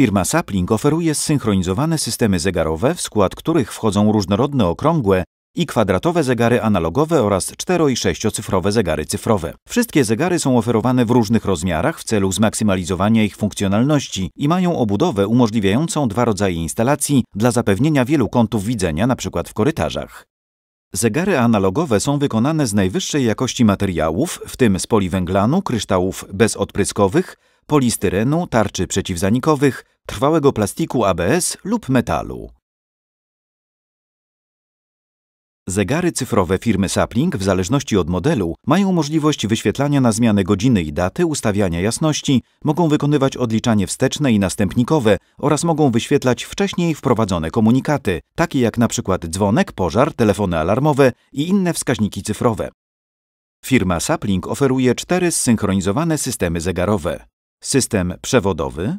Firma Sapling oferuje zsynchronizowane systemy zegarowe, w skład których wchodzą różnorodne okrągłe i kwadratowe zegary analogowe oraz 4- i 6-cyfrowe zegary cyfrowe. Wszystkie zegary są oferowane w różnych rozmiarach w celu zmaksymalizowania ich funkcjonalności i mają obudowę umożliwiającą dwa rodzaje instalacji dla zapewnienia wielu kątów widzenia, np. w korytarzach. Zegary analogowe są wykonane z najwyższej jakości materiałów, w tym z poliwęglanu, kryształów bezodpryskowych, polistyrenu, tarczy przeciwzanikowych, trwałego plastiku ABS lub metalu. Zegary cyfrowe firmy Sapling, w zależności od modelu, mają możliwość wyświetlania na zmianę godziny i daty, ustawiania jasności, mogą wykonywać odliczanie wsteczne i następnikowe oraz mogą wyświetlać wcześniej wprowadzone komunikaty, takie jak np. dzwonek, pożar, telefony alarmowe i inne wskaźniki cyfrowe. Firma Sapling oferuje cztery zsynchronizowane systemy zegarowe system przewodowy,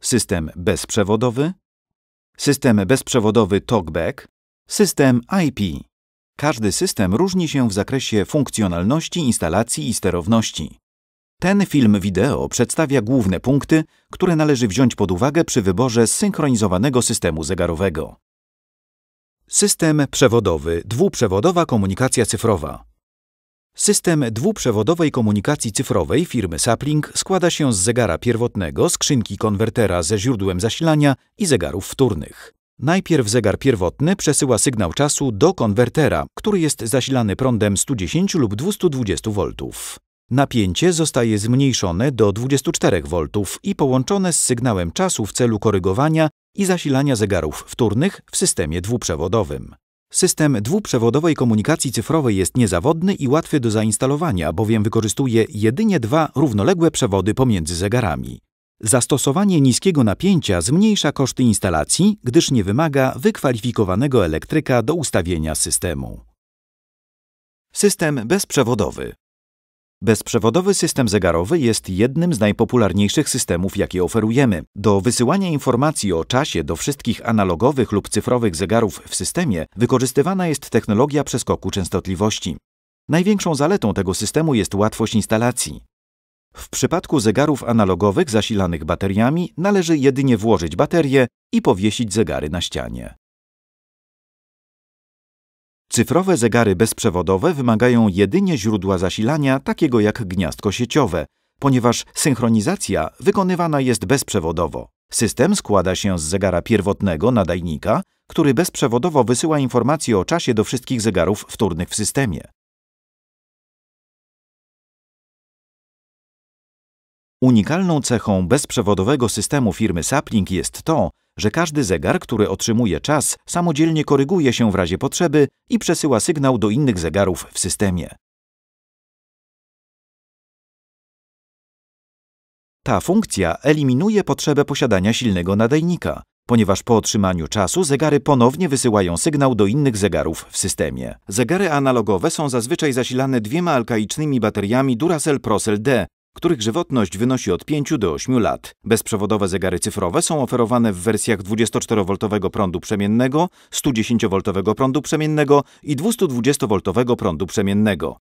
system bezprzewodowy, system bezprzewodowy TalkBack, system IP. Każdy system różni się w zakresie funkcjonalności, instalacji i sterowności. Ten film wideo przedstawia główne punkty, które należy wziąć pod uwagę przy wyborze zsynchronizowanego systemu zegarowego. System przewodowy, dwuprzewodowa komunikacja cyfrowa. System dwuprzewodowej komunikacji cyfrowej firmy Sapling składa się z zegara pierwotnego, skrzynki konwertera ze źródłem zasilania i zegarów wtórnych. Najpierw zegar pierwotny przesyła sygnał czasu do konwertera, który jest zasilany prądem 110 lub 220 V. Napięcie zostaje zmniejszone do 24 V i połączone z sygnałem czasu w celu korygowania i zasilania zegarów wtórnych w systemie dwuprzewodowym. System dwuprzewodowej komunikacji cyfrowej jest niezawodny i łatwy do zainstalowania, bowiem wykorzystuje jedynie dwa równoległe przewody pomiędzy zegarami. Zastosowanie niskiego napięcia zmniejsza koszty instalacji, gdyż nie wymaga wykwalifikowanego elektryka do ustawienia systemu. System bezprzewodowy Bezprzewodowy system zegarowy jest jednym z najpopularniejszych systemów, jakie oferujemy. Do wysyłania informacji o czasie do wszystkich analogowych lub cyfrowych zegarów w systemie wykorzystywana jest technologia przeskoku częstotliwości. Największą zaletą tego systemu jest łatwość instalacji. W przypadku zegarów analogowych zasilanych bateriami należy jedynie włożyć baterię i powiesić zegary na ścianie. Cyfrowe zegary bezprzewodowe wymagają jedynie źródła zasilania takiego jak gniazdko sieciowe, ponieważ synchronizacja wykonywana jest bezprzewodowo. System składa się z zegara pierwotnego nadajnika, który bezprzewodowo wysyła informacje o czasie do wszystkich zegarów wtórnych w systemie. Unikalną cechą bezprzewodowego systemu firmy Saplink jest to, że każdy zegar, który otrzymuje czas, samodzielnie koryguje się w razie potrzeby i przesyła sygnał do innych zegarów w systemie. Ta funkcja eliminuje potrzebę posiadania silnego nadajnika, ponieważ po otrzymaniu czasu zegary ponownie wysyłają sygnał do innych zegarów w systemie. Zegary analogowe są zazwyczaj zasilane dwiema alkaicznymi bateriami Duracell Procell D, których żywotność wynosi od 5 do 8 lat. Bezprzewodowe zegary cyfrowe są oferowane w wersjach 24V prądu przemiennego, 110V prądu przemiennego i 220V prądu przemiennego.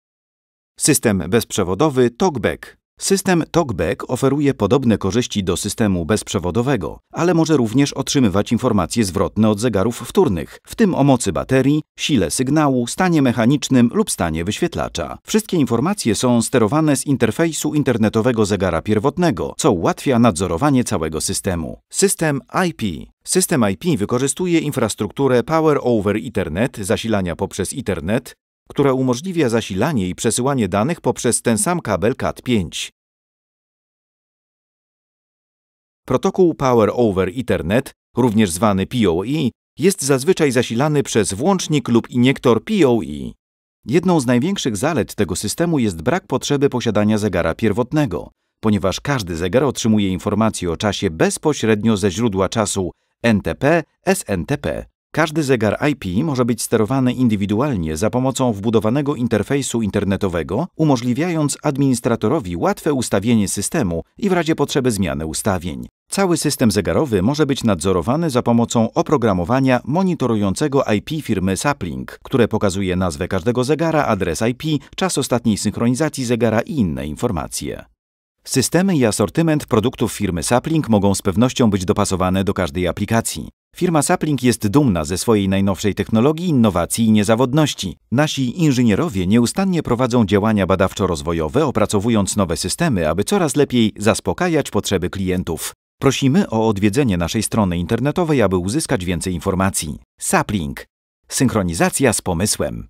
System bezprzewodowy TalkBack System TalkBack oferuje podobne korzyści do systemu bezprzewodowego, ale może również otrzymywać informacje zwrotne od zegarów wtórnych, w tym o mocy baterii, sile sygnału, stanie mechanicznym lub stanie wyświetlacza. Wszystkie informacje są sterowane z interfejsu internetowego zegara pierwotnego, co ułatwia nadzorowanie całego systemu. System IP System IP wykorzystuje infrastrukturę Power over Ethernet zasilania poprzez Ethernet, która umożliwia zasilanie i przesyłanie danych poprzez ten sam kabel CAT5. Protokół Power over Ethernet, również zwany PoE, jest zazwyczaj zasilany przez włącznik lub iniektor PoE. Jedną z największych zalet tego systemu jest brak potrzeby posiadania zegara pierwotnego, ponieważ każdy zegar otrzymuje informacje o czasie bezpośrednio ze źródła czasu NTP, SNTP. Każdy zegar IP może być sterowany indywidualnie za pomocą wbudowanego interfejsu internetowego, umożliwiając administratorowi łatwe ustawienie systemu i w razie potrzeby zmiany ustawień. Cały system zegarowy może być nadzorowany za pomocą oprogramowania monitorującego IP firmy Sapling, które pokazuje nazwę każdego zegara, adres IP, czas ostatniej synchronizacji zegara i inne informacje. Systemy i asortyment produktów firmy Sapling mogą z pewnością być dopasowane do każdej aplikacji. Firma Sapling jest dumna ze swojej najnowszej technologii, innowacji i niezawodności. Nasi inżynierowie nieustannie prowadzą działania badawczo-rozwojowe, opracowując nowe systemy, aby coraz lepiej zaspokajać potrzeby klientów. Prosimy o odwiedzenie naszej strony internetowej, aby uzyskać więcej informacji. Sapling. Synchronizacja z pomysłem.